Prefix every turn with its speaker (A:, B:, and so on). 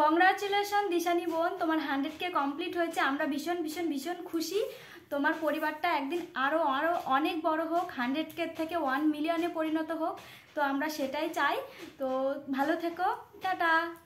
A: congratulation দিশানি বোন তোমার hundred কে complete হয়েছে আমরা ভীষণ ভীষণ ভীষণ খুশি তোমার পরিবারটা একদিন আরও আরও অনেক বড় হোক হান্ড্রেড কে থেকে ওয়ান মিলিয়নে পরিণত হোক তো আমরা সেটাই চাই তো ভালো থেকো টাটা